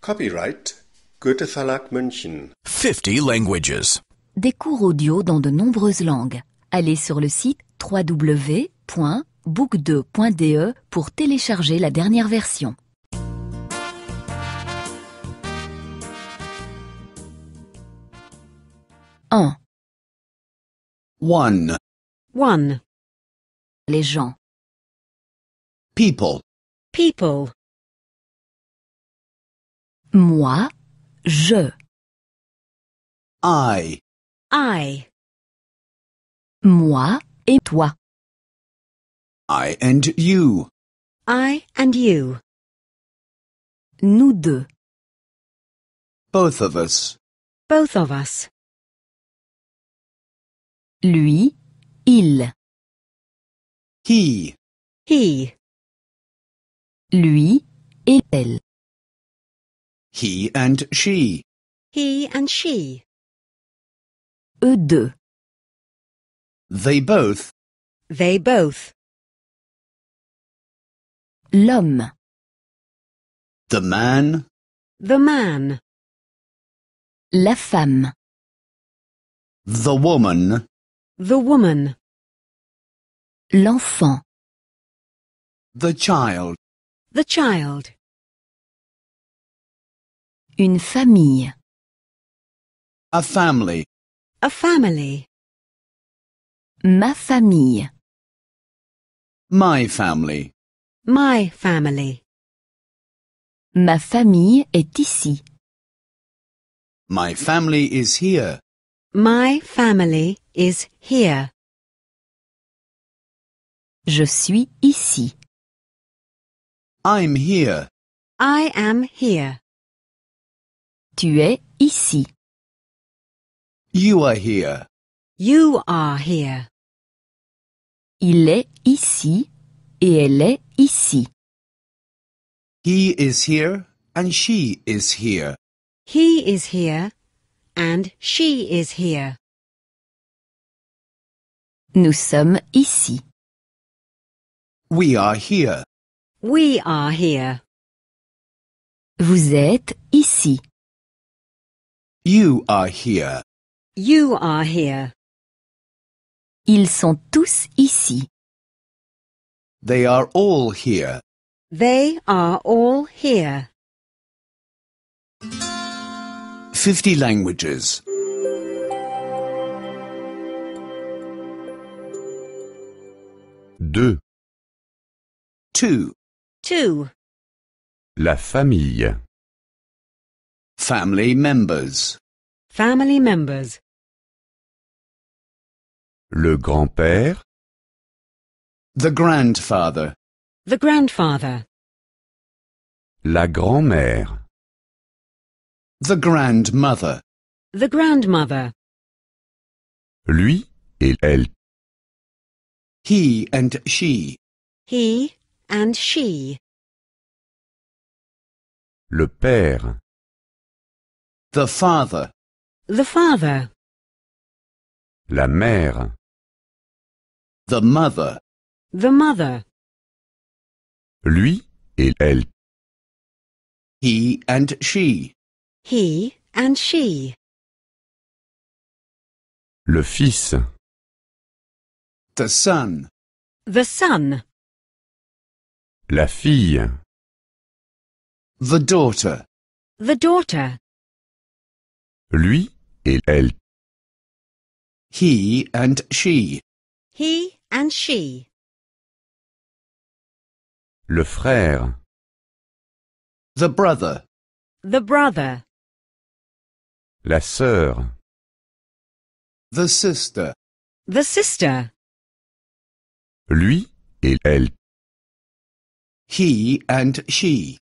Copyright Goethe Verlag München. 50 languages. Des cours audio dans de nombreuses langues. Allez sur le site www.book2.de pour télécharger la dernière version. 1 One. One. Les gens. People. People. Moi, je. I. I. Moi et toi. I and you. I and you. Nous deux. Both of us. Both of us. Lui, il. He. He. Lui et elle. He and she. He and she. Eux deux. They both. They both. L'homme. The man. The man. La femme. The woman. The woman. L'enfant. The child. The child. Une famille. A family. A family. Ma famille. My family. My family. Ma famille est ici. My family is here. My family is here. Je suis ici. I'm here. I am here. Tu es ici. You are here. You are here. Il est ici et elle est ici. He is here and she is here. He is here and she is here. Nous sommes ici. We are here. We are here. Vous êtes ici. You are here. You are here. Ils sont tous ici. They are all here. They are all here. 50 languages. Deux. 2. 2. La famille. Family members. Family members. Le grand-père. The grandfather. The grandfather. La grand-mère. The grandmother. The grandmother. Lui et elle. He and she. He and she. Le père. The father. The father. La mère. The mother. The mother. Lui et elle. He and she. He and she. Le fils. The son. The son. La fille. The daughter. The daughter. Lui et elle. He and she. He and she. Le frère. The brother. The brother. La sœur. The sister. The sister. Lui et elle. He and she.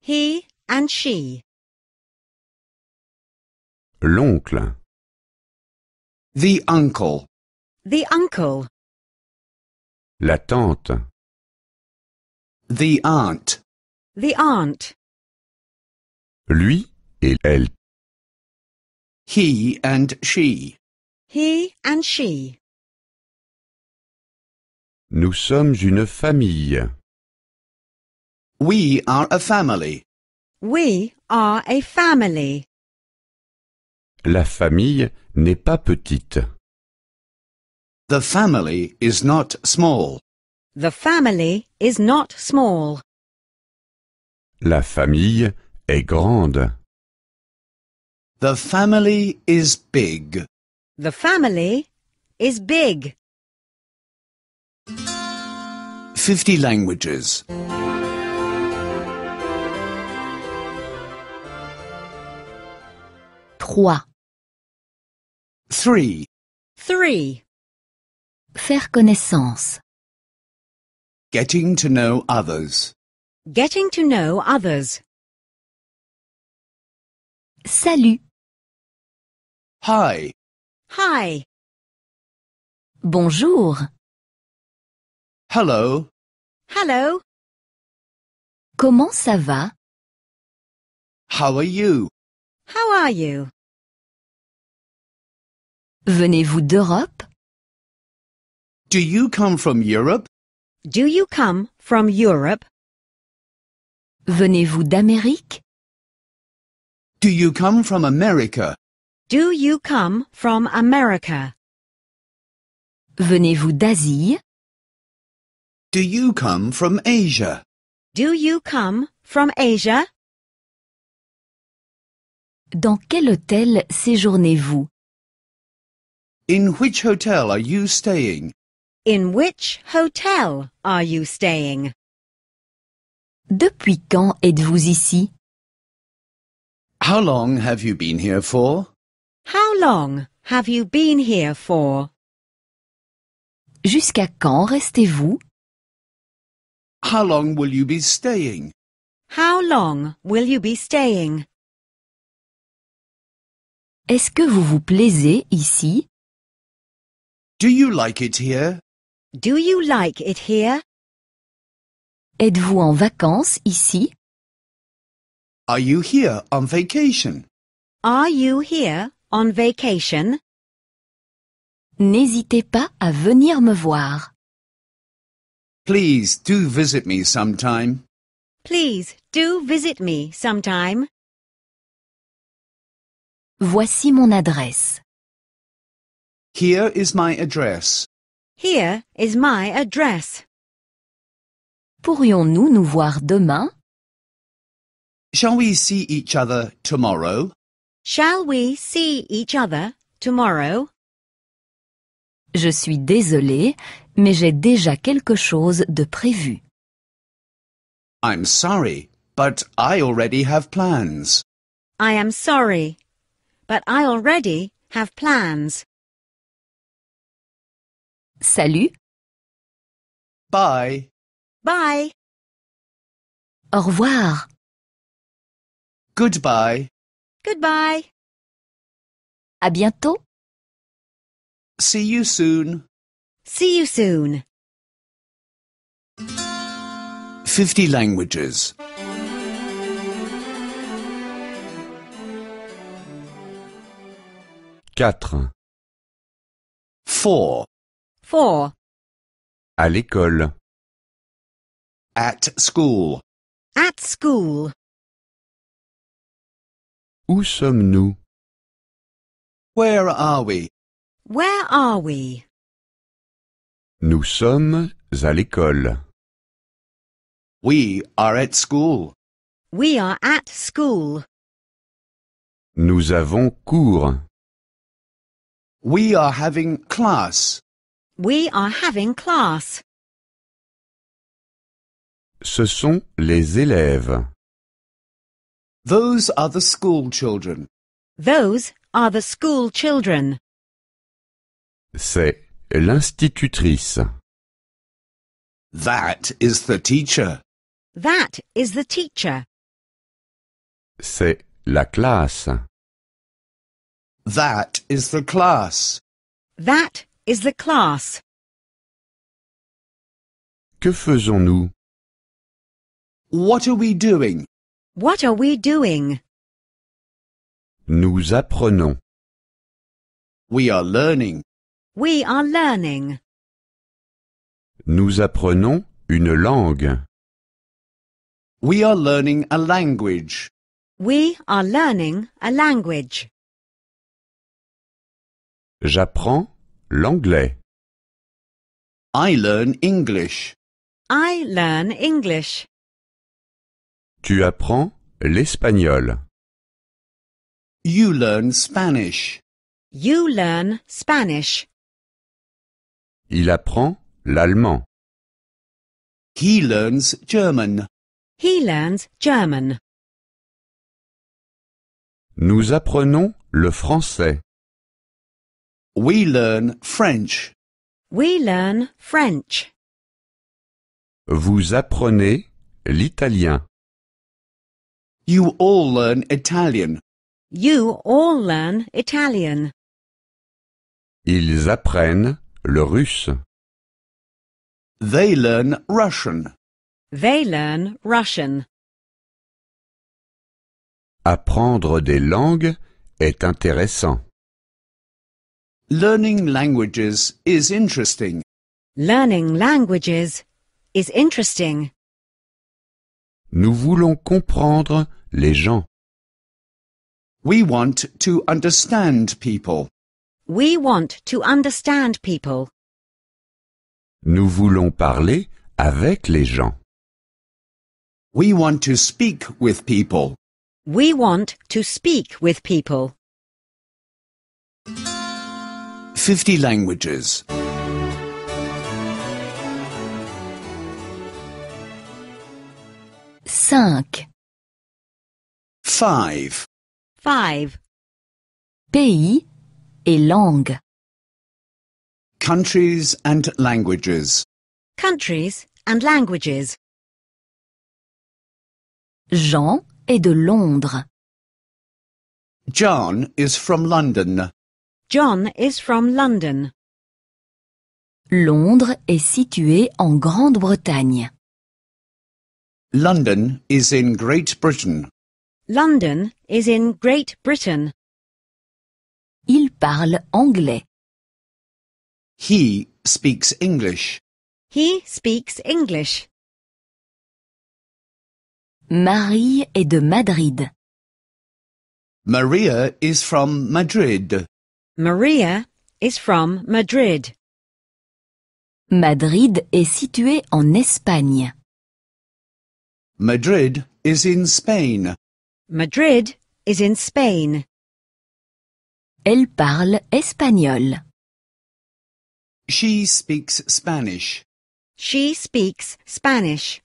He and she. L'oncle. The uncle. The uncle. La tante. The aunt. The aunt. Lui et elle. He and she. He and she. Nous sommes une famille. We are a family. We are a family. La famille n'est pas petite. The family is not small. The family is not small. La famille est grande. The family is big. The family is big. 50 languages. 3 Three. Three. Faire connaissance. Getting to know others. Getting to know others. Salut. Hi. Hi. Bonjour. Hello. Hello. Comment ça va? How are you? How are you? Venez-vous d'Europe? Do you come from Europe? Do you come from Europe? Venez-vous d'Amérique? Do you come from America? Do you come from America? Venez-vous d'Asie? Do you come from Asia? Do you come from Asia? Dans quel hôtel séjournez-vous? In which hotel are you staying? In which hotel are you staying? Depuis quand êtes-vous ici? How long have you been here for? How long have you been here for? Jusqu'à quand restez-vous? How long will you be staying? How long will you be staying? Est-ce que vous vous plaisez ici? Do you like it here? Do you like it here? Êtes-vous en vacances ici? Are you here on vacation? Are you here on vacation? N'hésitez pas à venir me voir. Please do visit me sometime. Please do visit me sometime. Voici mon adresse. Here is my address. Here is my address. Pourrions-nous nous voir demain? Shall we see each other tomorrow? Shall we see each other tomorrow? Je suis désolé, mais j'ai déjà quelque chose de prévu. I'm sorry, but I already have plans. I am sorry, but I already have plans. Salut. Bye. Bye. Au revoir. Goodbye. Goodbye. À bientôt. See you soon. See you soon. 50 languages. 4 4. À l'école. At school. At school. Où sommes-nous? Where are we? Where are we? Nous sommes à l'école. We are at school. We are at school. Nous avons cours. We are having class. We are having class. Ce sont les élèves. Those are the school children. Those are the school children. C'est l'institutrice. That is the teacher. That is the teacher. C'est la classe. That is the class. That is the class. Que faisons-nous? What are we doing? What are we doing? Nous apprenons. We are learning. We are learning. Nous apprenons une langue. We are learning a language. We are learning a language. J'apprends L'anglais. I learn English. I learn English. Tu apprends l'espagnol. You learn Spanish. You learn Spanish. Il apprend l'allemand. He learns German. He learns German. Nous apprenons le français. We learn French. We learn French. Vous apprenez l'italien. You all learn Italian. You all learn Italian. Ils apprennent le russe. They learn Russian. They learn Russian. Apprendre des langues est intéressant. Learning languages is interesting. Learning languages is interesting. Nous voulons comprendre les gens. We want to understand people. We want to understand people. Nous voulons parler avec les gens. We want to speak with people. We want to speak with people. 50 languages. 5. 5. 5. Pays et langues. Countries and languages. Countries and languages. Jean est de Londres. John is from London. John is from London. Londres est situé en Grande-Bretagne. London is in Great Britain. London is in Great Britain. Il parle anglais. He speaks English. He speaks English. Marie est de Madrid. Maria is from Madrid. Maria is from Madrid. Madrid est situé en Espagne. Madrid is in Spain. Madrid is in Spain. Elle parle espagnol. She speaks Spanish. She speaks Spanish.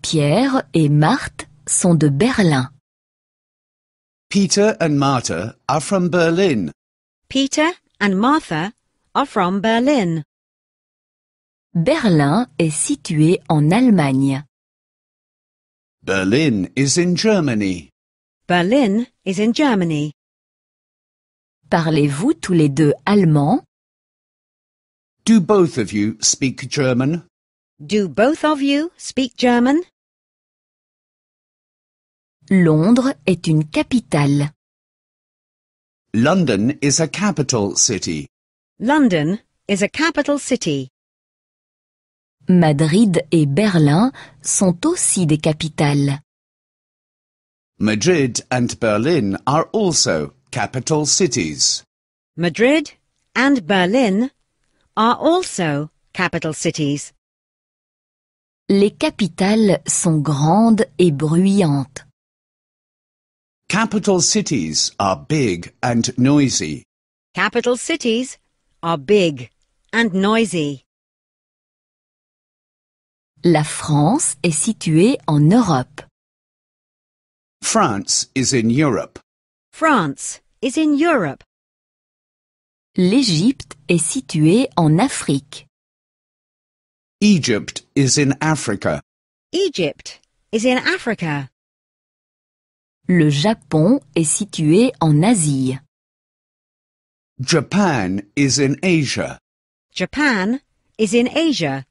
Pierre et Marthe sont de Berlin. Peter and Martha are from Berlin. Peter and Martha are from Berlin. Berlin est situé en Allemagne. Berlin is in Germany. Berlin is in Germany. Parlez-vous tous les deux allemand? Do both of you speak German? Do both of you speak German? Londres est une capitale. London is a capital city. London is a capital city. Madrid et Berlin sont aussi des capitales. Madrid and Berlin are also capital cities. Madrid and Berlin are also capital cities. Les capitales sont grandes et bruyantes. Capital cities are big and noisy. Capital cities are big and noisy. La France est située en Europe. France is in Europe. France is in Europe. L'Égypte est située en Afrique. Egypt is in Africa. Egypt is in Africa. Le Japon est situé en Asie. Japan is in Asia. Japan is in Asia.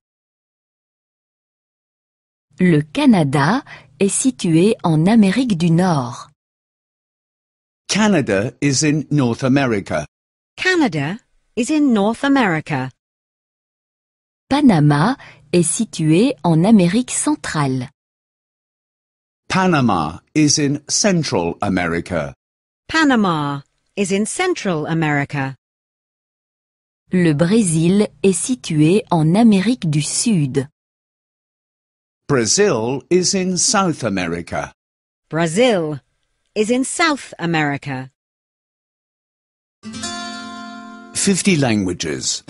Le Canada est situé en Amérique du Nord. Canada is in North America. Canada is in North America. Panama est situé en Amérique centrale. Panama is in Central America. Panama is in Central America. Le Brésil est situé en Amérique du Sud. Brazil is in South America. Brazil is in South America. 50 languages.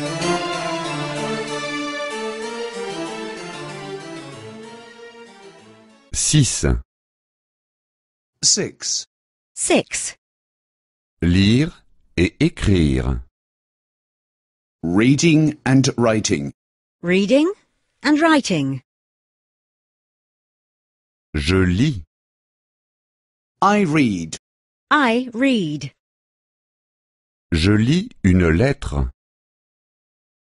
6 Six. Six. Lire et écrire. Reading and writing. Reading and writing. Je lis. I read. I read. Je lis une lettre.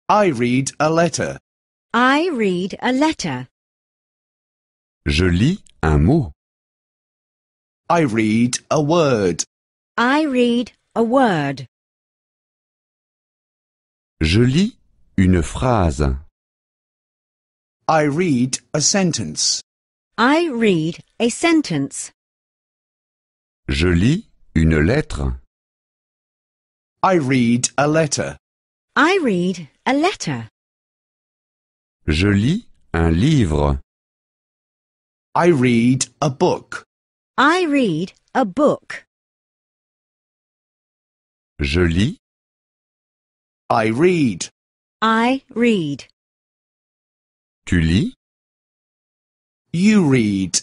I read a letter. I read a letter. Je lis un mot. I read a word. I read a word. Je lis une phrase. I read a sentence. I read a sentence. Je lis une lettre. I read a letter. I read a letter. Je lis un livre. I read a book. I read a book. Je lis. I read. I read. Tu lis. You read.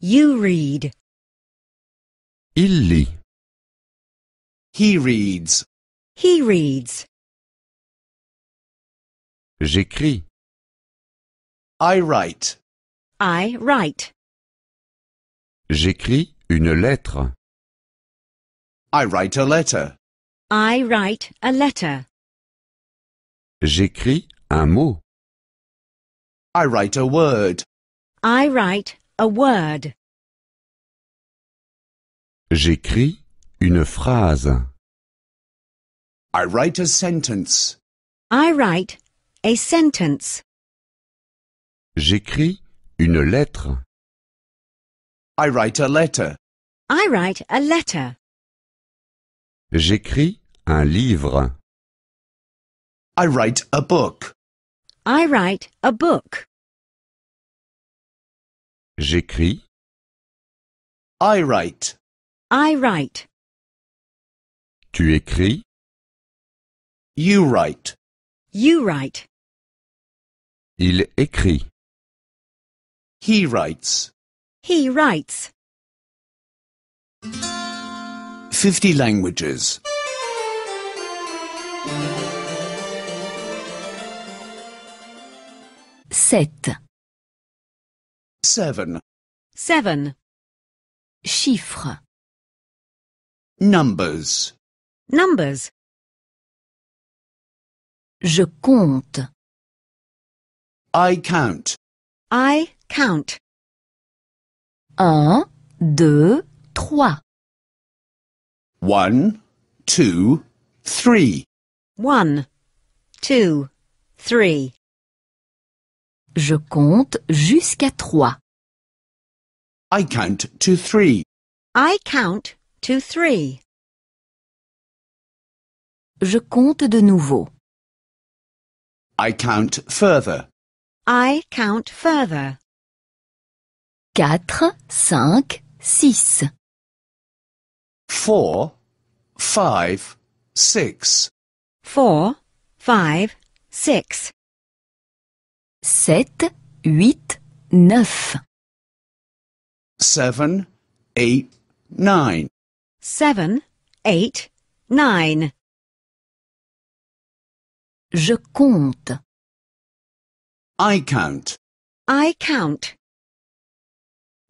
You read. Il lit. He reads. He reads. J'écris. I write. I write. J'écris une lettre. I write a letter. I write a letter. J'écris un mot. I write a word. I write a word. J'écris une phrase. I write a sentence. I write a sentence. J'écris une lettre. I write a letter. I write a letter. J'écris un livre. I write a book. I write a book. J'écris. I write. I write. Tu écris. You write. You write. Il écrit. He writes. He writes 50 languages. 7 7 7 Chiffres Numbers Numbers Je compte I count I count Un, deux, trois. One, two, three. One, two, three. Je compte jusqu'à trois. I count to three. I count to three. Je compte de nouveau. I count further. I count further. Quatre, cinq, six. Four, five, six. Four, five, six. Sept, huit, neuf. Seven, eight, nine. Seven, eight, nine. Je compte. I count. I count.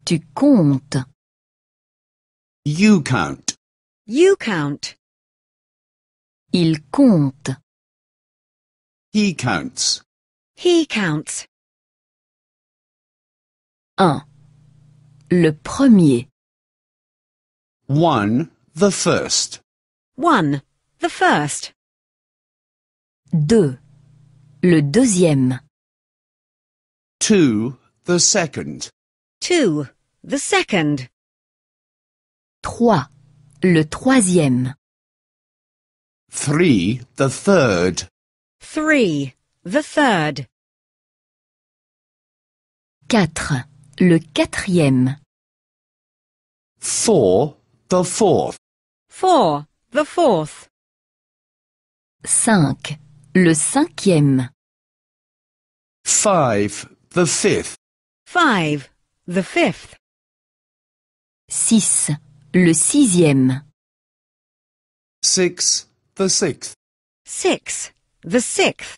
Tu comptes. You count. You count. Il compte. He counts. He counts. 1. Le premier. 1. The first. 1. The first. 2. Le deuxième. 2. The second. 2. The second. Trois, Le troisième. 3. The third. 3. The third. Quatre, Le quatrième. 4. The fourth. 4. The fourth. Cinq, Le cinquième. 5. The fifth. 5. The fifth. 6. Le sixième. 6. The sixth. 6. The sixth.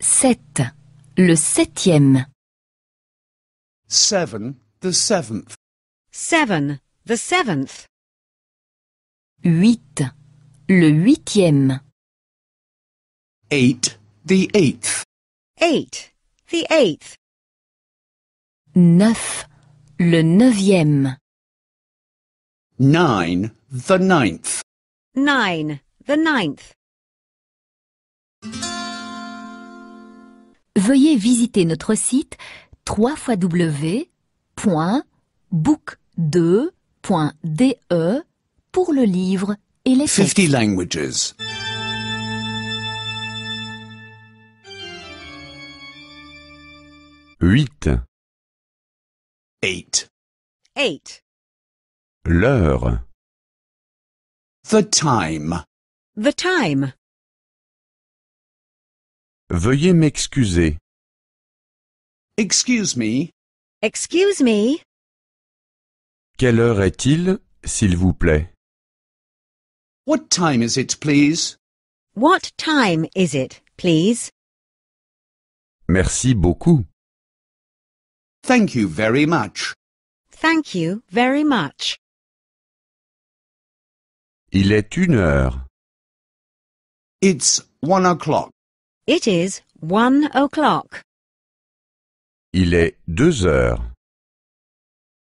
7. Le septième. 7. The seventh. 7. The seventh. 8. Le huitième. 8. The eighth. 8. The eighth. 9. Le neuvième. Nine, the ninth. Nine, the ninth. Veuillez visiter notre site www.book2.de pour le livre et les 50 languages. Huit. Eight. Eight. L'heure. The time. The time. Veuillez m'excuser. Excuse me. Excuse me. Quelle heure est-il, s'il vous plaît? What time is it, please? What time is it, please? Merci beaucoup. Thank you very much. Thank you very much. Il est une heure. It's one o'clock. It is one o'clock. Il est deux heures.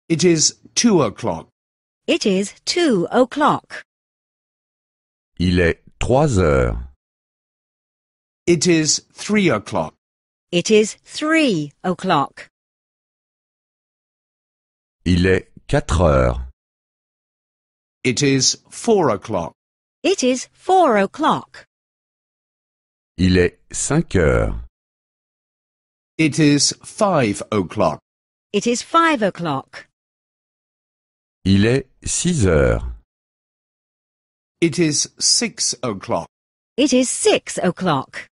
It is two o'clock. It is two o'clock. Il est trois heures. It is three o'clock. It is three o'clock. Il est quatre heures. It is four o'clock. It is four o'clock. Il est cinq heures. It is five o'clock. It is five o'clock. Il est six heures. It is six o'clock. It is six o'clock.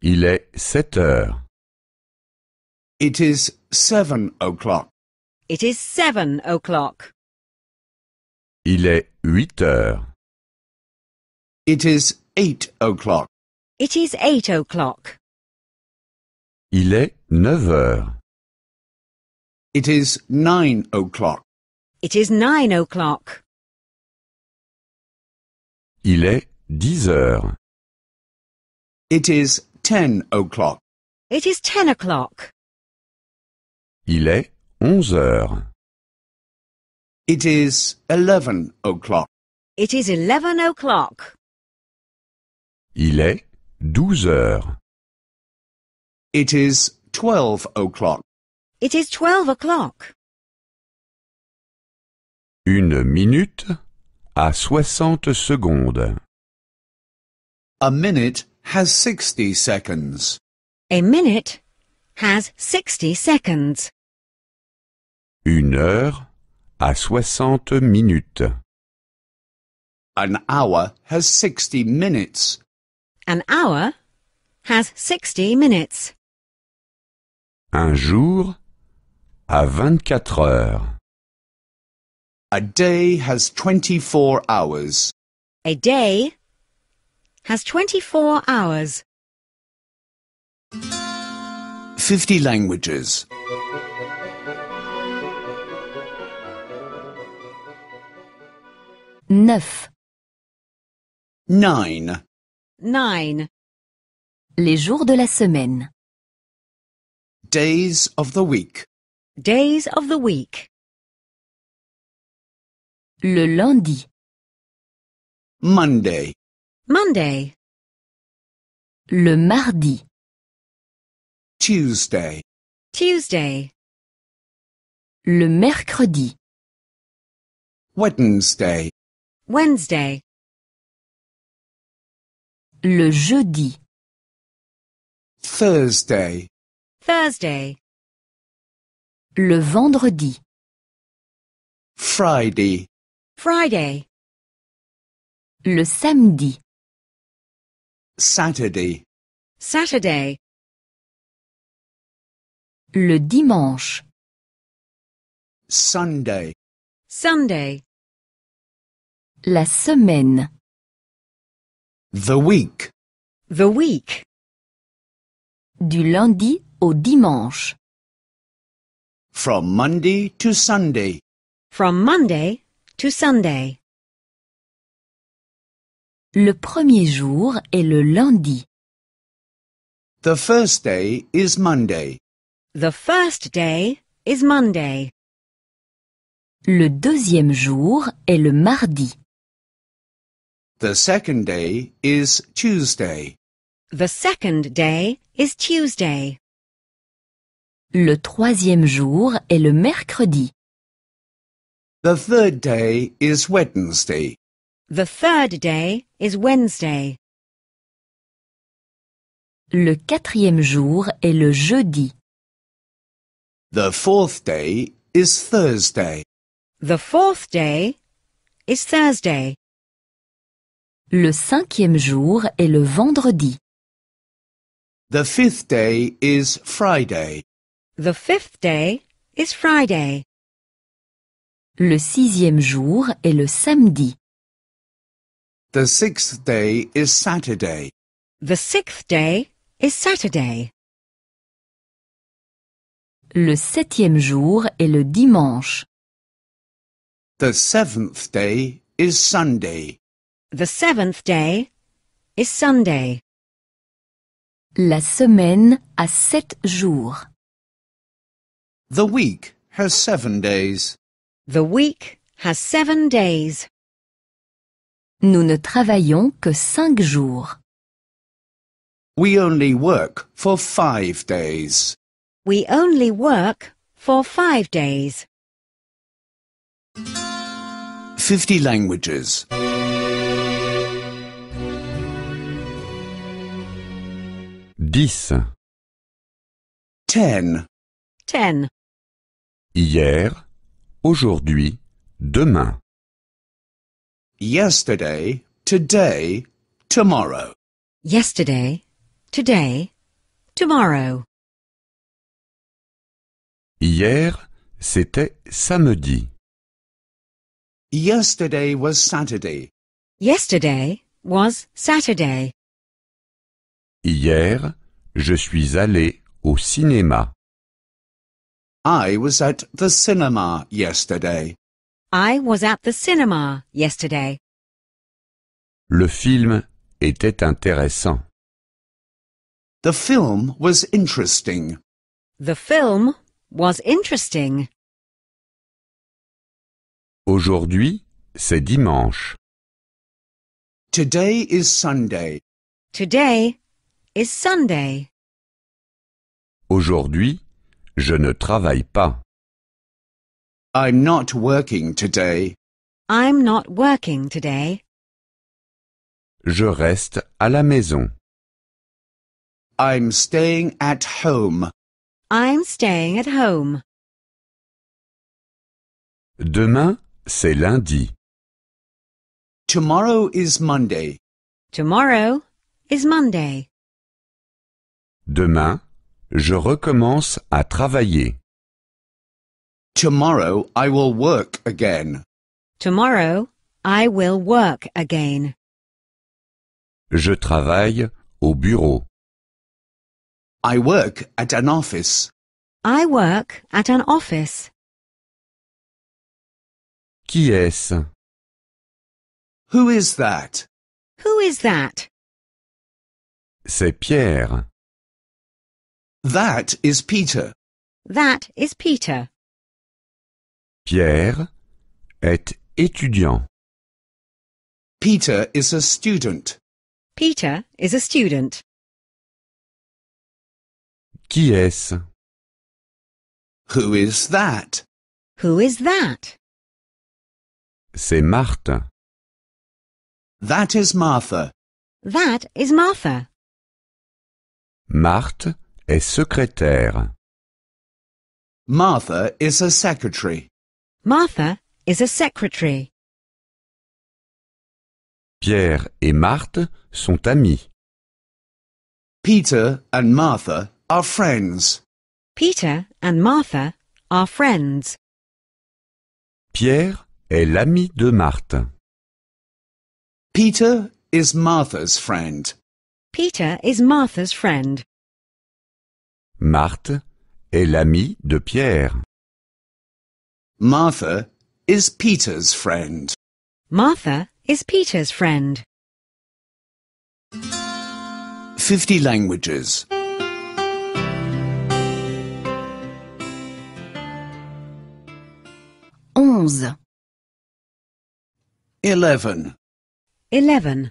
Il est sept heures. It is seven o'clock. It is seven o'clock. Il est huit heures. It is eight o'clock. It is eight o'clock. Il est neuf heures. It is nine o'clock. It is nine o'clock. Il est dix heures. It is ten o'clock. It is ten o'clock. Il est onze heures. It is eleven o'clock. It is eleven o'clock. Il est douze heures. It is twelve o'clock. It is twelve o'clock. Une minute à soixante secondes. A minute has sixty seconds. A minute has 60 seconds. Une heure a 60 minutes. An hour has 60 minutes. An hour has 60 minutes. Un jour a 24 heures. A day has 24 hours. A day has 24 hours. 50 languages. 9. 9. Nine. Les jours de la semaine. Days of the week. Days of the week. Le lundi. Monday. Monday. Le mardi. Tuesday. Tuesday. Le mercredi. Wednesday. Wednesday. Le jeudi. Thursday. Thursday. Le vendredi. Friday. Friday. Le samedi. Saturday. Saturday. Le dimanche. Sunday. Sunday. La semaine. The week. The week. Du lundi au dimanche. From Monday to Sunday. From Monday to Sunday. Le premier jour est le lundi. The first day is Monday. The first day is Monday. Le deuxième jour est le mardi. The second day is Tuesday. The second day is Tuesday. Le troisième jour est le mercredi. The third day is Wednesday. The third day is Wednesday. Le quatrième jour est le jeudi. The fourth day is Thursday. The fourth day is Thursday. Le cinquième jour est le vendredi. The fifth day is Friday. The fifth day is Friday. Le sixième jour est le samedi. The sixth day is Saturday. The sixth day is Saturday. Le septième jour est le dimanche. The seventh day is Sunday. The seventh day is Sunday. La semaine a sept jours. The week has seven days. The week has seven days. Nous ne travaillons que cinq jours. We only work for five days. We only work for five days. 50 languages. 10. 10. 10. Hier, aujourd'hui, demain. Yesterday, today, tomorrow. Yesterday, today, tomorrow. Hier, c'était samedi. Yesterday was Saturday. Yesterday was Saturday. Hier, je suis allé au cinéma. I was at the cinema yesterday. I was at the cinema yesterday. Le film était intéressant. The film was interesting. The film was interesting. Aujourd'hui, c'est dimanche. Today is Sunday. Today is Sunday. Aujourd'hui, je ne travaille pas. I'm not working today. I'm not working today. Je reste à la maison. I'm staying at home. I'm staying at home. Demain, c'est lundi. Tomorrow is Monday. Tomorrow is Monday. Demain, je recommence à travailler. Tomorrow I will work again. Tomorrow I will work again. Je travaille au bureau. I work at an office. I work at an office. Qui est-ce? Who is that? Who is that? C'est Pierre. That is Peter. That is Peter. Pierre est étudiant. Peter is a student. Peter is a student. Qui est-ce Who is that? Who is that? C'est Marthe. That is Martha. That is Martha. Marthe est secrétaire. Martha is a secretary. Martha is a secretary. Pierre et Marthe sont amis. Peter and Martha are friends. Peter and Martha are friends. Pierre est l'ami de Marthe. Peter is Martha's friend. Peter is Martha's friend. Marthe est l'ami de Pierre. Martha is Peter's friend. Martha is Peter's friend. 50 languages. Onze. Eleven. Eleven.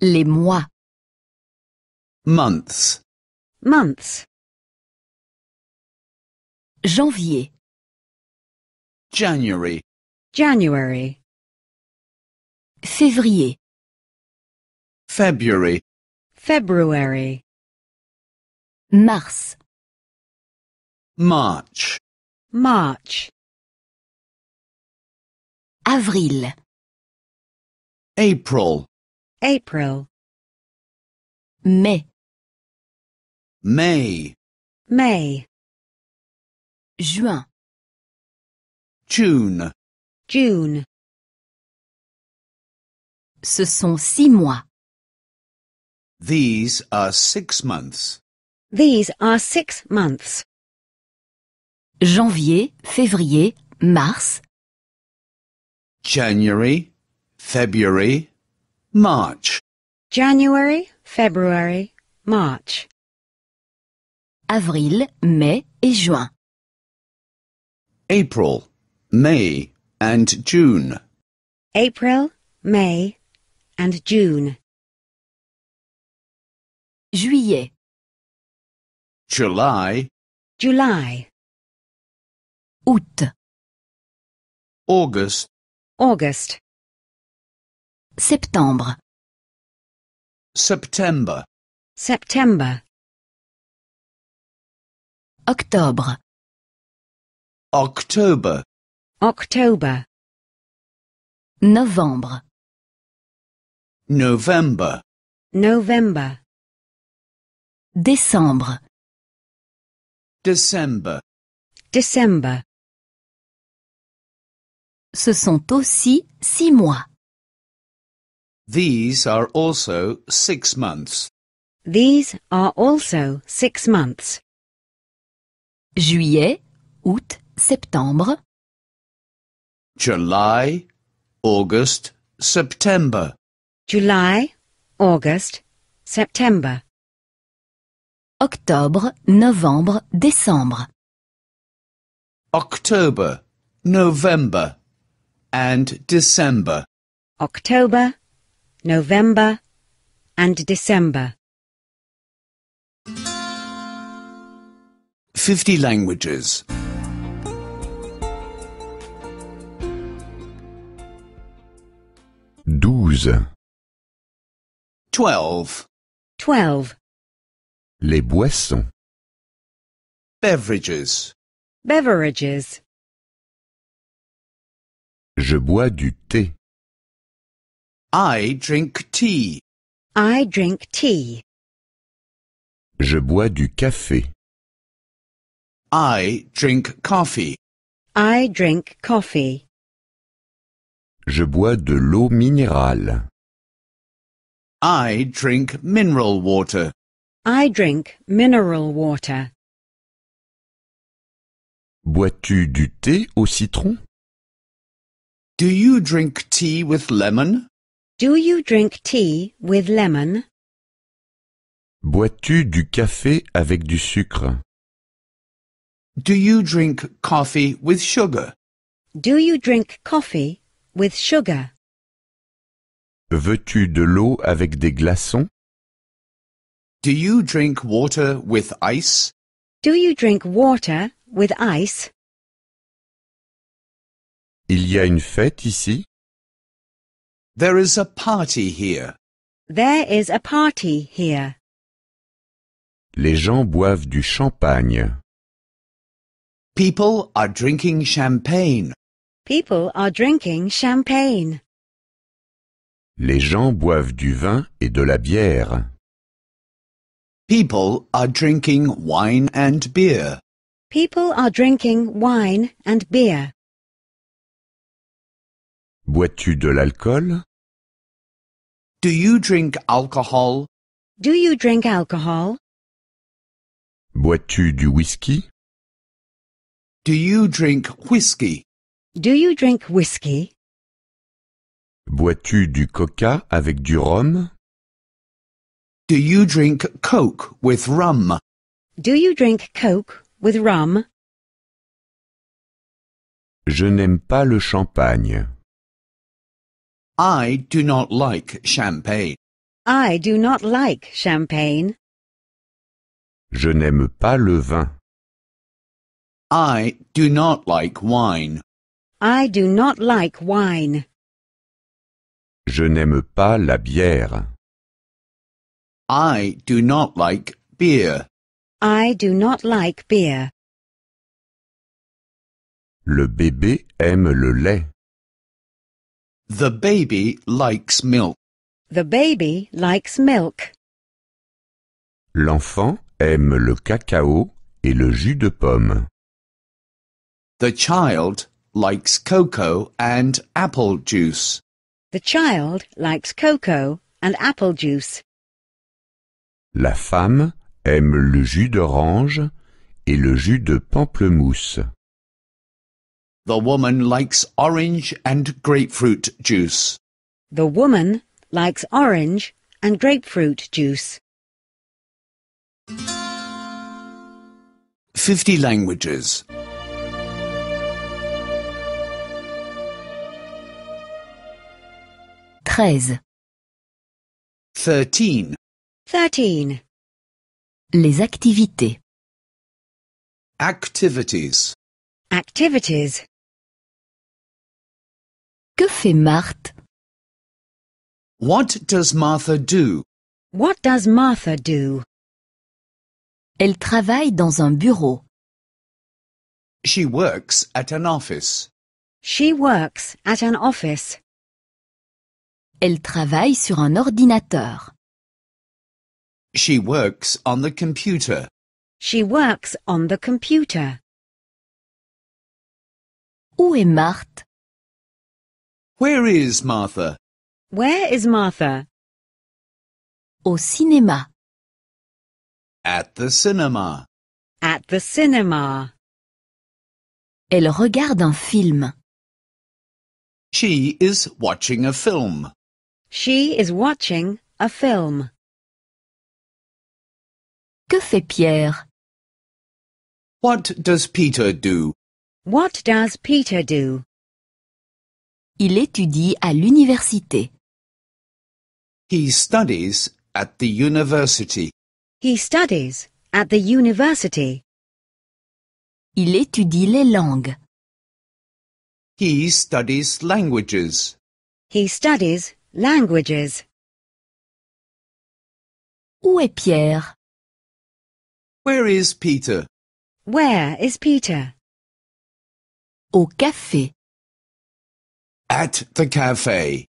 Les mois. Months. Months. Janvier. January. January. Février. February. February. Mars. March. March. Avril. April. April. Mai. May. May. Juin. June. June. Ce sont six mois. These are six months. These are six months. Janvier, février, mars, January, February, March. January, February, March. Avril, mai et juin. April, May and June. April, May and June. Juillet. July. July. Août. August. August. Septembre. September. September. Octobre. October. October. Novembre. November. November. Décembre. December. December. Ce sont aussi six mois. These are also six months. These are also six months. Juillet, août, septembre. July, August, September. July, August, September. Octobre, novembre, décembre. October, November and December. October, November and December. 50 languages. 12. 12. 12. Les boissons. Beverages. Beverages. Je bois du thé. I drink tea. I drink tea. Je bois du café. I drink coffee. I drink coffee. Je bois de l'eau minérale. I drink mineral water. I drink mineral water. Bois-tu du thé au citron Do you drink tea with lemon? Do you drink tea with lemon? Bois-tu du café avec du sucre? Do you drink coffee with sugar? Do you drink coffee with sugar? Veux-tu de l'eau avec des glaçons? Do you drink water with ice? Do you drink water with ice? Il y a une fête ici? There is a party here. There is a party here. Les gens boivent du champagne. People are drinking champagne. People are drinking champagne. Les gens boivent du vin et de la bière. People are drinking wine and beer. People are drinking wine and beer. Bois-tu de l'alcool? Do you drink alcohol? Do you drink alcohol? Bois-tu du whisky? Do you drink whisky? Do you drink whisky? Bois-tu du coca avec du rhum? Do you drink coke with rum? Do you drink coke with rum? Je n'aime pas le champagne. I do not like champagne. I do not like champagne. Je n'aime pas le vin. I do not like wine. I do not like wine. Je n'aime pas la bière. I do not like beer. I do not like beer. Le bébé aime le lait. The baby likes milk. The baby likes milk. L'enfant aime le cacao et le jus de pomme. The child likes cocoa and apple juice. The child likes cocoa and apple juice. La femme aime le jus d'orange et le jus de pamplemousse. The woman likes orange and grapefruit juice. The woman likes orange and grapefruit juice. 50 languages. 13. 13. 13. Les activités. Activities. Activities. Que fait Marthe? What does Martha do? What does Martha do? Elle travaille dans un bureau. She works at an office. She works at an office. Elle travaille sur un ordinateur. She works on the computer. She works on the computer. Où est Marthe? Where is Martha? Where is Martha? Au cinéma. At the cinema. At the cinema. Elle regarde un film. She is watching a film. She is watching a film. Que fait Pierre? What does Peter do? What does Peter do? Il étudie à l'université. He studies at the university. He studies at the university. Il étudie les langues. He studies languages. He studies languages. Où est Pierre? Where is Peter? Where is Peter? Au café. At the cafe.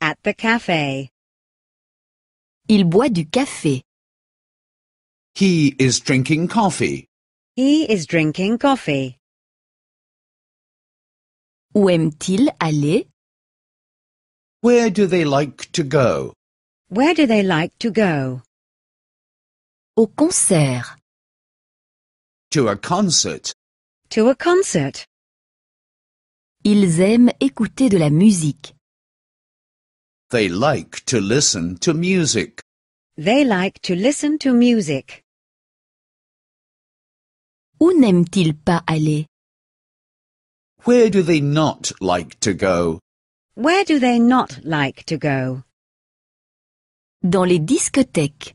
At the cafe. Il boit du café. He is drinking coffee. He is drinking coffee. Où aime-t-il aller? Where do they like to go? Where do they like to go? Au concert. To a concert. To a concert. Ils aiment écouter de la musique. They like to listen to music. They like to listen to music. Où n'aiment-ils pas aller? Where do they not like to go? Where do they not like to go? Dans les discothèques.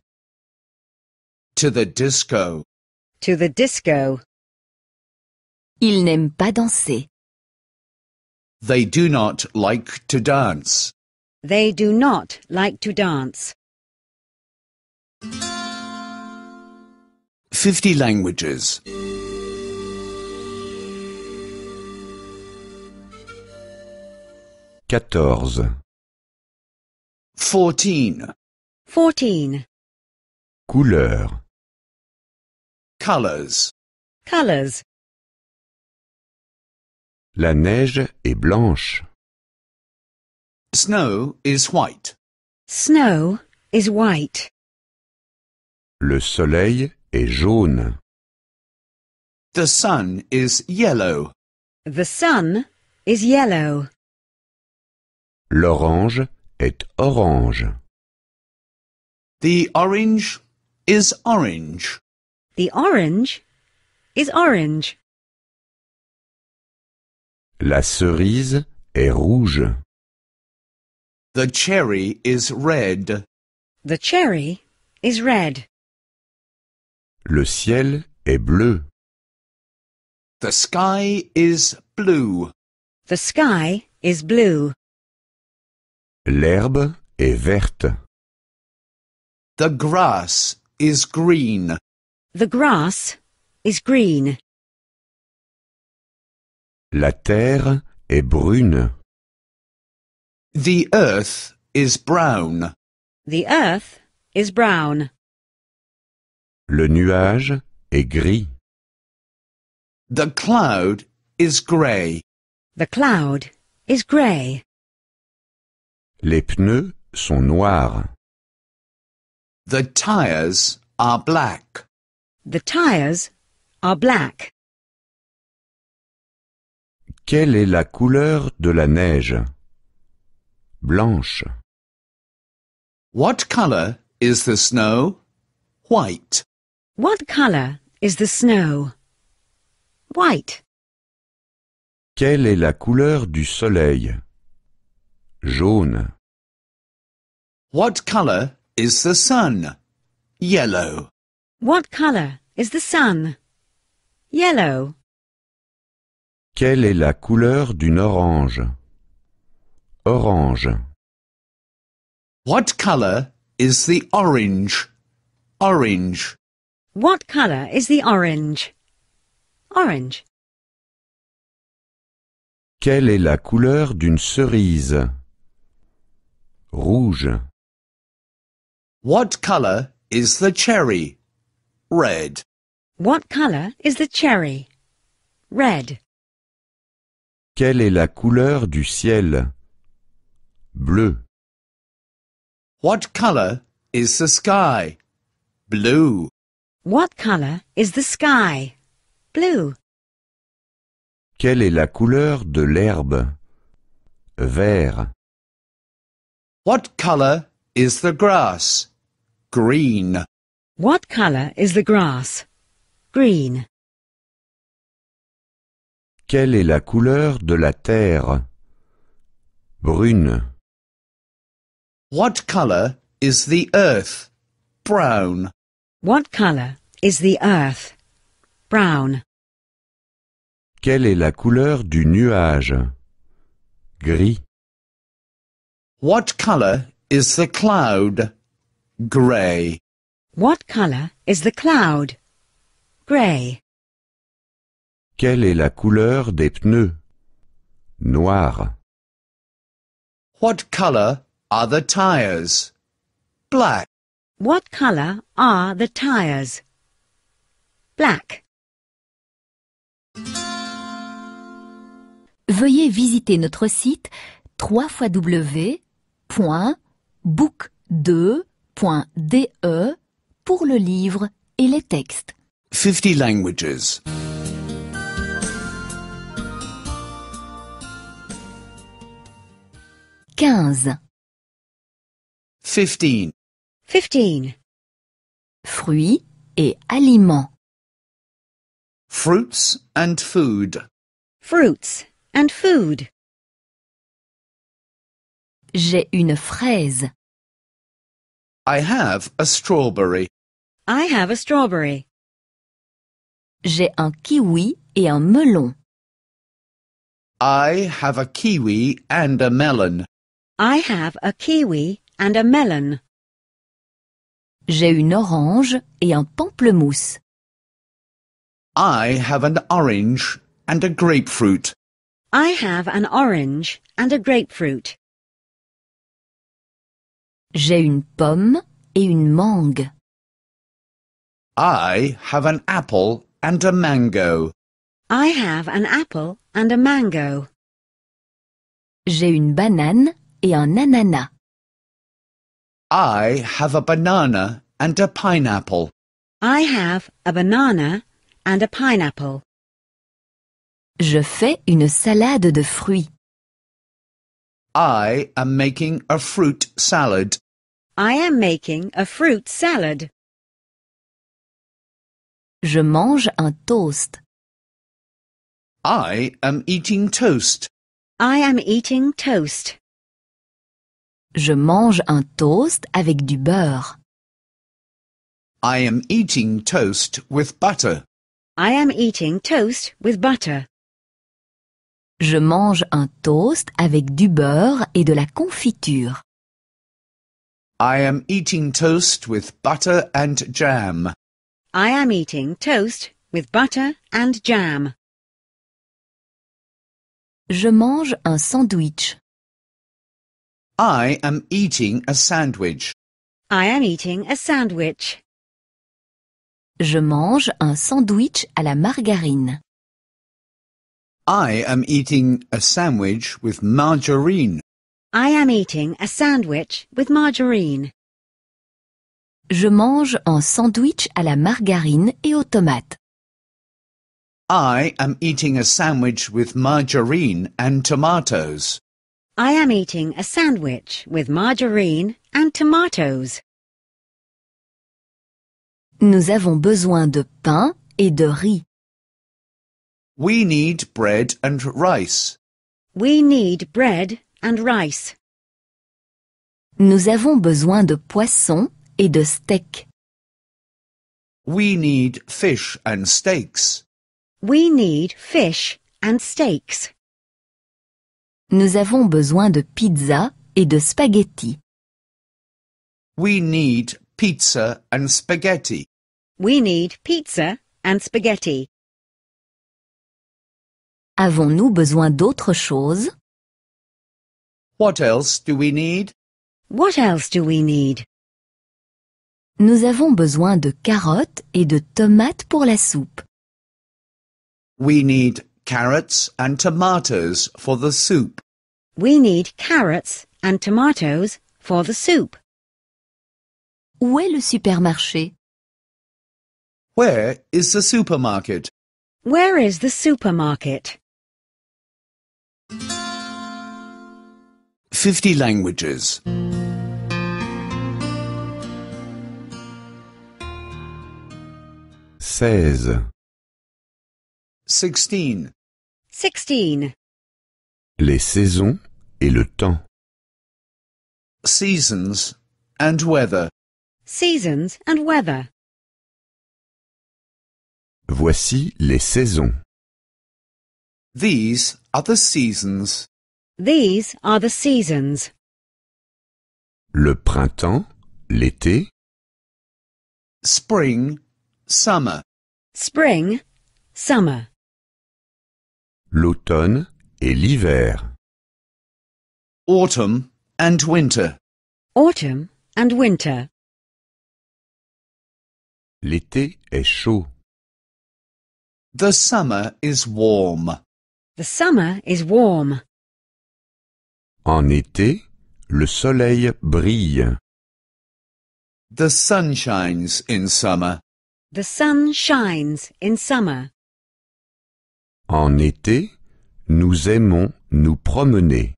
To the disco. To the disco. Ils n'aiment pas danser. They do not like to dance. They do not like to dance. 50 languages. 14 14 14 Couleur Colors Colors La neige est blanche. Snow is white. Snow is white. Le soleil est jaune. The sun is yellow. The sun is yellow. L'orange est orange. The orange is orange. The orange is orange. La cerise est rouge. The cherry is red. The cherry is red. Le ciel est bleu. The sky is blue. The sky is blue. L'herbe est verte. The grass is green. The grass is green. La terre est brune. The earth is brown. The earth is brown. Le nuage est gris. The cloud is grey. The cloud is grey. Les pneus sont noirs. The tires are black. The tires are black. Quelle est la couleur de la neige Blanche. What color is the snow? White. What color is the snow? White. Quelle est la couleur du soleil Jaune. What color is the sun? Yellow. What color is the sun? Yellow. Quelle est la couleur d'une orange? Orange. What color is the orange? Orange. What color is the orange? Orange. Quelle est la couleur d'une cerise? Rouge. What color is the cherry? Red. What color is the cherry? Red. Quelle est la couleur du ciel? Bleu. What color is the sky? Blue. What color is the sky? Blue. Quelle est la couleur de l'herbe? Vert. What color is the grass? Green. What color is the grass? Green. Quelle est la couleur de la terre Brune. What color is the earth? Brown. What color is the earth? Brown. Quelle est la couleur du nuage Gris. What color is the cloud? Gray. What color is the cloud? Gray. Quelle est la couleur des pneus Noir. What color are the tires? Black. What color are the tires? Black. Veuillez visiter notre site 3 www.book2.de pour le livre et les textes. 50 languages. quinze. Fifteen. Fifteen. Fruits et aliments. Fruits and food. Fruits and food. J'ai une fraise. I have a strawberry. I have a strawberry. J'ai un kiwi et un melon. I have a kiwi and a melon. I have a kiwi and a melon. J'ai une orange et un pamplemousse. I have an orange and a grapefruit. I have an orange and a grapefruit. J'ai une pomme et une mangue. I have an apple and a mango. I have an apple and a mango. J'ai une banane et un ananas. I have a banana and a pineapple. I have a banana and a pineapple. Je fais une salade de fruits. I am making a fruit salad. I am making a fruit salad. Je mange un toast. I am eating toast. I am eating toast. Je mange un toast avec du beurre. I am eating toast with butter. I am eating toast with butter. Je mange un toast avec du beurre et de la confiture. I am eating toast with butter and jam. I am eating toast with butter and jam. Je mange un sandwich. I am eating a sandwich. I am eating a sandwich. Je mange un sandwich à la margarine. I am eating a sandwich with margarine. I am eating a sandwich with margarine. Je mange un sandwich à la margarine et aux tomates. I am eating a sandwich with margarine and tomatoes. I am eating a sandwich with margarine and tomatoes. Nous avons besoin de pain et de riz. We need bread and rice. We need bread and rice. Nous avons besoin de poisson et de steak. We need fish and steaks. We need fish and steaks. Nous avons besoin de pizza et de spaghetti. We need pizza and spaghetti. We need pizza and spaghetti. Avons-nous besoin d'autre chose? What else do we need? What else do we need? Nous avons besoin de carottes et de tomates pour la soupe. We need carrots and tomatoes for the soup. We need carrots and tomatoes for the soup. Où est le supermarché? Where is the supermarket? Where is the supermarket? 50 languages. 16 16 16. Les saisons et le temps. Seasons and weather. Seasons and weather. Voici les saisons. These are the seasons. These are the seasons. Le printemps, l'été. Spring, summer. Spring, summer. l'automne et l'hiver. Autumn and winter. Autumn and winter. L'été est chaud. The summer is warm. The summer is warm. En été, le soleil brille. The sun shines in summer. The sun shines in summer. En été, nous aimons nous promener.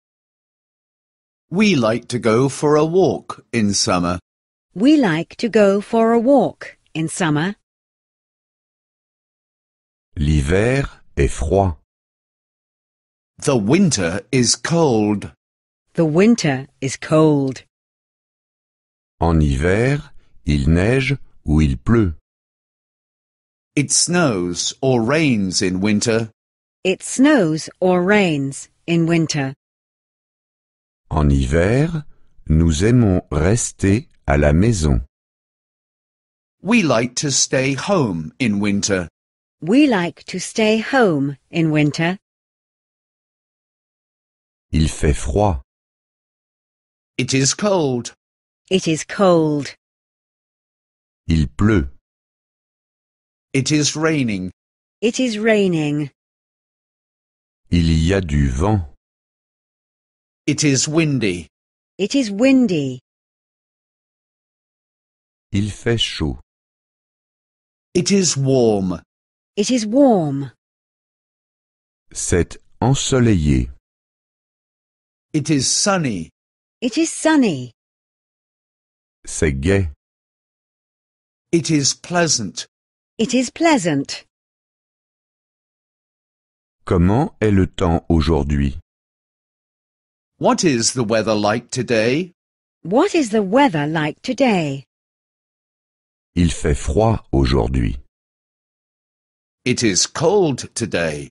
We like to go for a walk in summer. We like to go for a walk in summer. L'hiver est froid. The winter is cold. The winter is cold. En hiver, il neige ou il pleut. It snows or rains in winter. It snows or rains in winter. En hiver, nous aimons rester à la maison. We like to stay home in winter. We like to stay home in winter. Il fait froid. It is cold. It is cold. Il pleut. It is raining. It is raining. Il y a du vent. It is windy. It is windy. Il fait chaud. It is warm. It is warm. C'est ensoleillé. It is sunny. It is sunny. C'est gai. It is pleasant. It is pleasant. Comment est le temps aujourd'hui? What is the weather like today? What is the weather like today? Il fait froid aujourd'hui. It is cold today.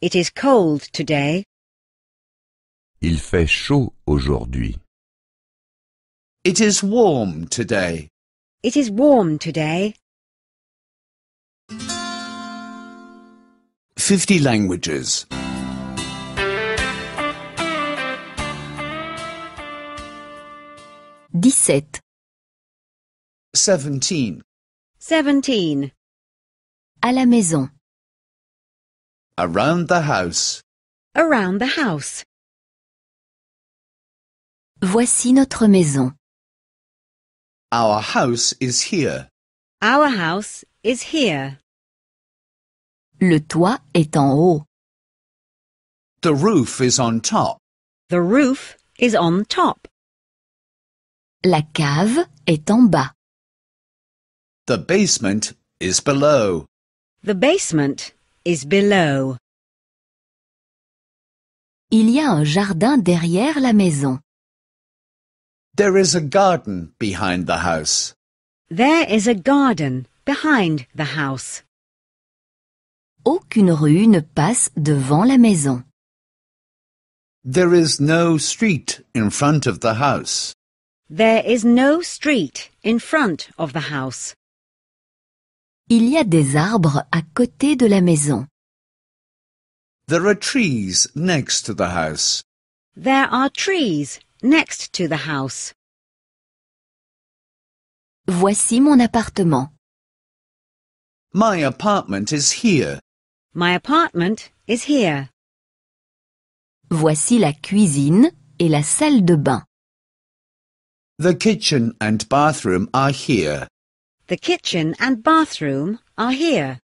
It is cold today. Il fait chaud aujourd'hui. It is warm today. It is warm today. 50 languages. 17, 17. 17. À la maison. Around the house. Around the house. Voici notre maison. Our house is here. Our house is here. Le toit est en haut. The roof is on top. The roof is on top. La cave est en bas. The basement is below. The basement is below. Il y a un jardin derrière la maison. There is a garden behind the house. There is a garden behind the house. Aucune rue ne passe devant la maison. There is no street in front of the house. There is no street in front of the house. Il y a des arbres à côté de la maison. There are trees next to the house. There are trees next to the house. Voici mon appartement. My apartment is here. My apartment is here. Voici la cuisine et la salle de bain. The kitchen and bathroom are here. The kitchen and bathroom are here.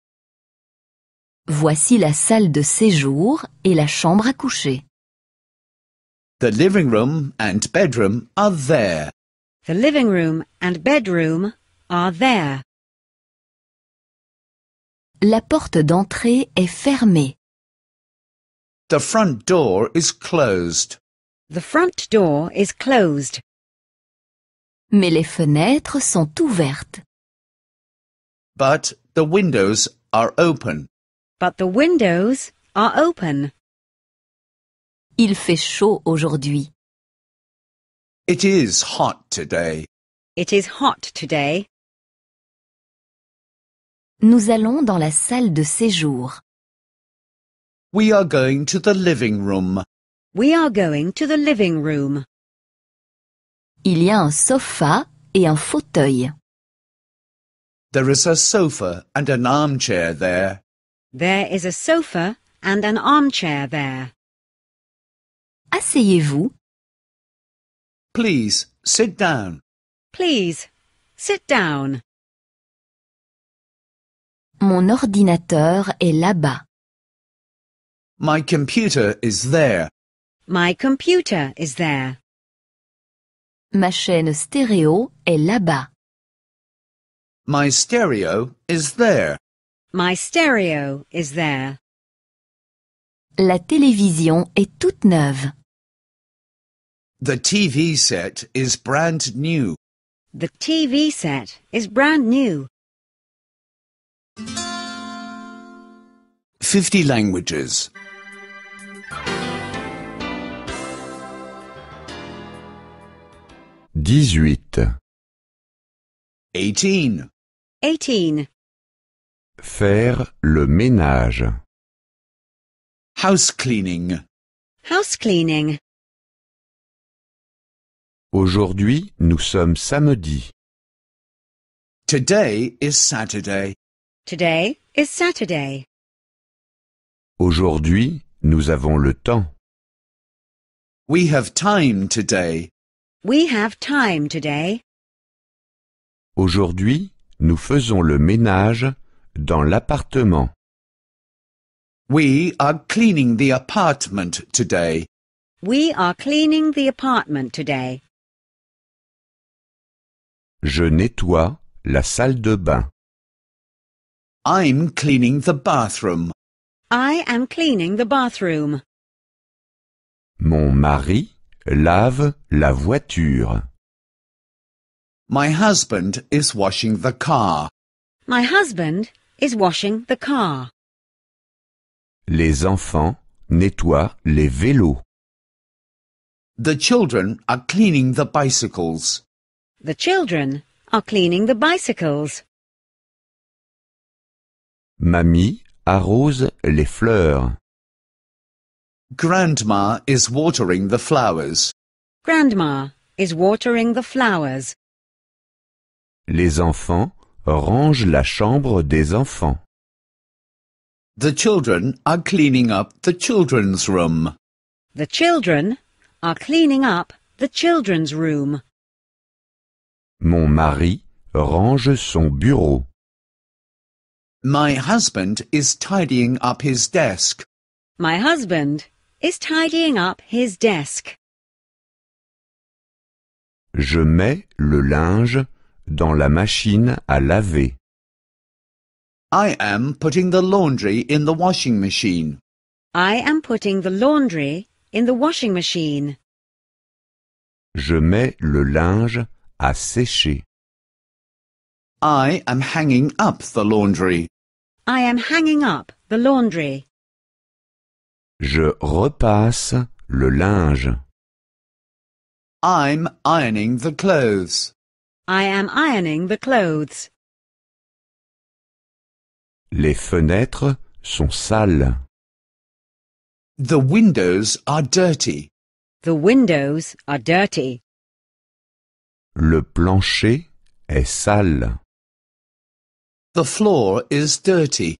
Voici la salle de séjour et la chambre à coucher. The living room and bedroom are there. The living room and bedroom are there. La porte d'entrée est fermée. The front door is closed. The front door is closed. Mais les fenêtres sont ouvertes. But the windows are open. But the windows are open. Il fait chaud aujourd'hui. It is hot today. It is hot today. Nous allons dans la salle de séjour. We are going to the living room. We are going to the living room. Il y a un sofa et un fauteuil. There is a sofa and an armchair there. There is a sofa and an armchair there. Asseyez-vous. Please sit down. Please sit down. Mon ordinateur est là-bas. My computer is there. My computer is there. Ma chaîne stéréo est là-bas. My stereo is there. My stereo is there. La télévision est toute neuve. The TV set is brand new. The TV set is brand new. 50 languages. 18. 18. 18. Faire le ménage. House cleaning. House cleaning. Aujourd'hui, nous sommes samedi. Today is Saturday. Today is Saturday. Aujourd'hui, nous avons le temps. We have time today. We have time today. Aujourd'hui, nous faisons le ménage dans l'appartement. We are cleaning the apartment today. We are cleaning the apartment today. Je nettoie la salle de bain. I'm cleaning the bathroom. I am cleaning the bathroom. Mon mari lave la voiture. My husband is washing the car. My husband is washing the car. Les enfants nettoient les vélos. The children are cleaning the bicycles. The children are cleaning the bicycles. Mamie arrose les fleurs. Grandma is watering the flowers. Grandma is watering the flowers. Les enfants rangent la chambre des enfants. The children are cleaning up the children's room. The children are cleaning up the children's room. Mon mari range son bureau. My husband is tidying up his desk. My husband is tidying up his desk. Je mets le linge dans la machine à laver. I am putting the laundry in the washing machine. I am putting the laundry in the washing machine. Je mets le linge à sécher. I am hanging up the laundry. I am hanging up the laundry. Je repasse le linge. I'm ironing the clothes. I am ironing the clothes. Les fenêtres sont sales. The windows are dirty. The windows are dirty. Le plancher est sale. The floor is dirty.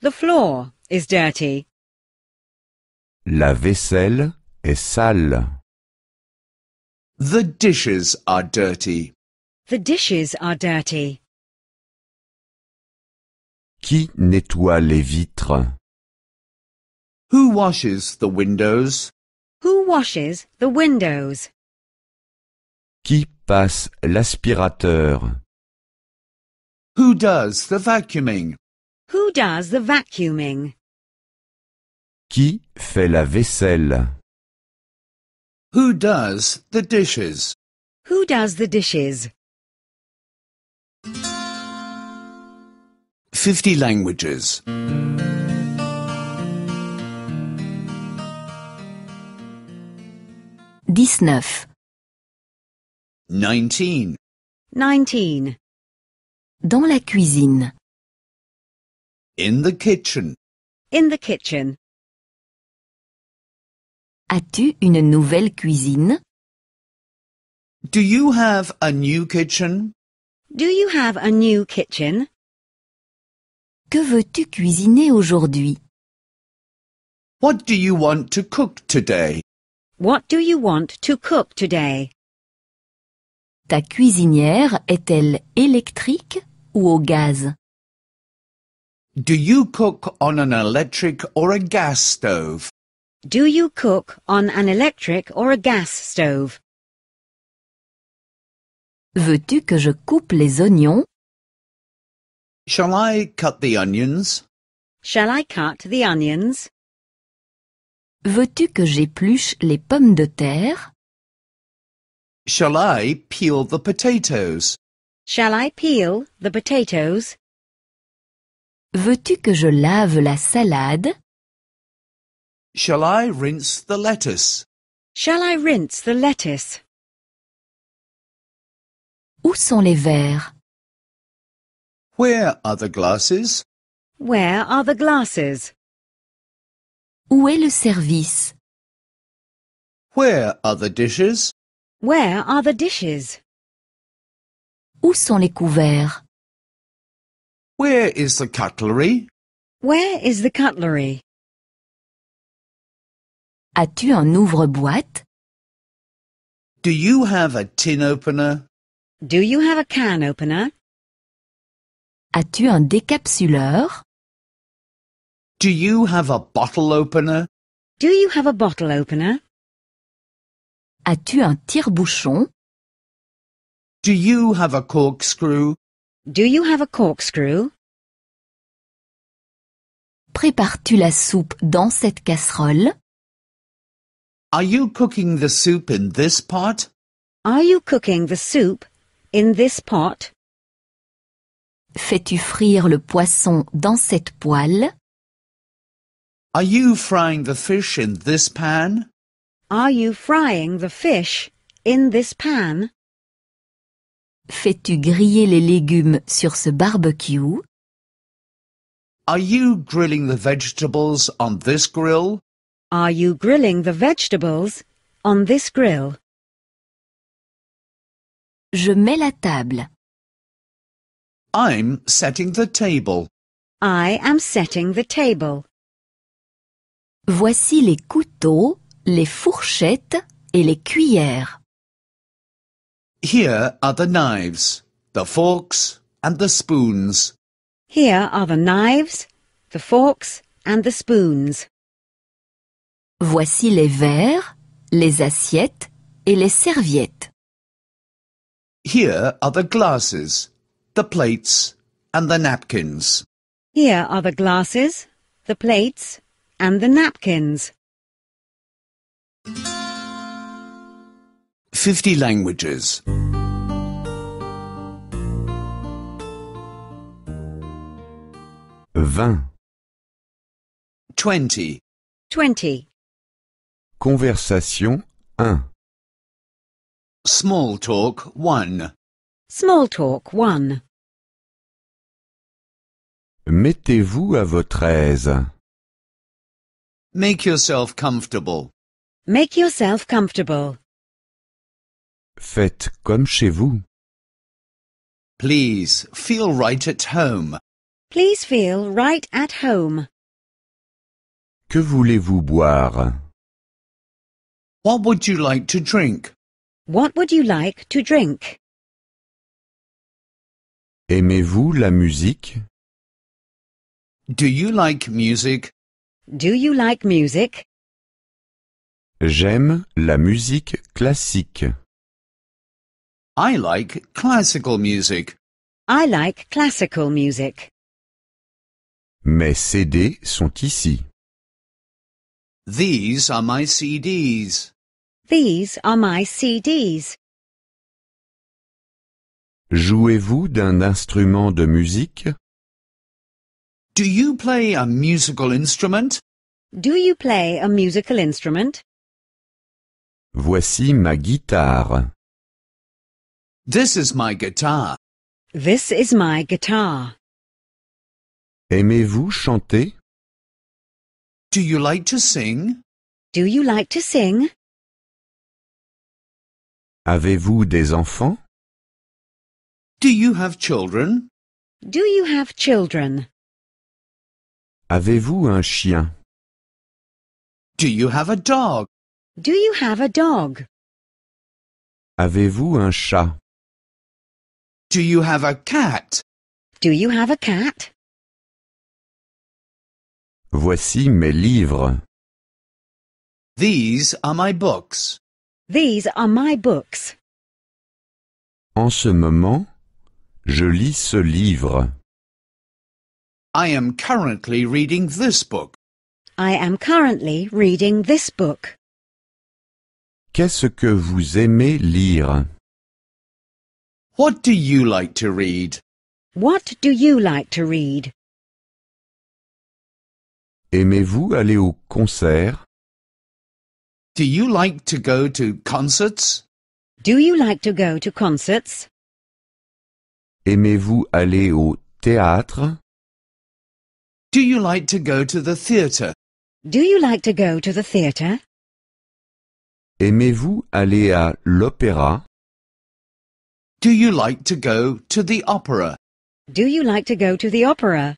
The floor is dirty. La vaisselle est sale. The dishes are dirty. The dishes are dirty. Qui nettoie les vitres? Who washes the windows? Who washes the windows? Qui passe l'aspirateur? Who does the vacuuming? Who does the vacuuming? Qui fait la vaisselle? Who does the dishes? Who does the dishes? 50 languages. 19 19 Dans la cuisine. In the kitchen. In the kitchen. As-tu une nouvelle cuisine? Do you have a new kitchen? Do you have a new kitchen? Que veux-tu cuisiner aujourd'hui? What do you want to cook today? What do you want to cook today? Ta cuisinière est-elle électrique? ou au gaz Do you cook on an electric or a gas stove? Do you cook on an electric or a gas stove? Veux-tu que je coupe les oignons? Shall I cut the onions? Shall I cut the onions? Veux-tu que j'épluche les pommes de terre? Shall I peel the potatoes? Shall I peel the potatoes? Veux-tu que je lave la salade? Shall I rinse the lettuce? Shall I rinse the lettuce? Où sont les verres? Where are the glasses? Where are the glasses? Où est le service? Where are the dishes? Where are the dishes? Où sont les couverts? Where is the cutlery? Where is the cutlery? As-tu un ouvre-boîte? Do you have a tin opener? Do you have a can opener? As-tu un décapsuleur? Do you have a bottle opener? Do you have a bottle opener? As-tu un tire-bouchon? Do you have a corkscrew? Do you have a corkscrew? Prépares-tu la soupe dans cette casserole? Are you cooking the soup in this pot? Are you cooking the soup in this pot? Fais-tu frire le poisson dans cette poêle? Are you frying the fish in this pan? Are you frying the fish in this pan? Fais-tu griller les légumes sur ce barbecue? Are you grilling the vegetables on this grill? Are you grilling the vegetables on this grill? Je mets la table. I'm setting the table. I am setting the table. Voici les couteaux, les fourchettes et les cuillères. Here are the knives, the forks and the spoons. Here are the knives, the forks and the spoons. Voici les verres, les assiettes et les serviettes. Here are the glasses, the plates and the napkins. Here are the glasses, the plates and the napkins. 50 languages. 20. 20. 20. Conversation 1. Small talk 1. Small talk 1. Mettez-vous à votre aise. Make yourself comfortable. Make yourself comfortable. Faites comme chez vous. Please feel right at home. Please feel right at home. Que voulez-vous boire? What would you like to drink? What would you like to drink? Aimez-vous la musique? Do you like music? Do you like music? J'aime la musique classique. I like classical music. I like classical music. Mes CD sont ici. These are my CDs. These are my CDs. Jouez-vous d'un instrument de musique? Do you play a musical instrument? Do you play a musical instrument? Voici ma guitare. This is my guitar. This is my guitar. Aimez-vous chanter? Do you like to sing? Do you like to sing? Avez-vous des enfants? Do you have children? Do you have children? Avez-vous un chien? Do you have a dog? Do you have a dog? Avez-vous un chat? Do you have a cat? Do you have a cat? Voici mes livres. These are my books. These are my books. En ce moment, je lis ce livre. I am currently reading this book. I am currently reading this book. Qu'est-ce que vous aimez lire what do you like to read? What do you like to read? Aimez-vous aller au concert? Do you like to go to concerts? Do you like to go to concerts? Aimez-vous aller au théâtre? Do you like to go to the theatre? Do you like to go to the theatre? Aimez-vous aller à l'opéra? Do you like to go to the opera? Do you like to go to the opera?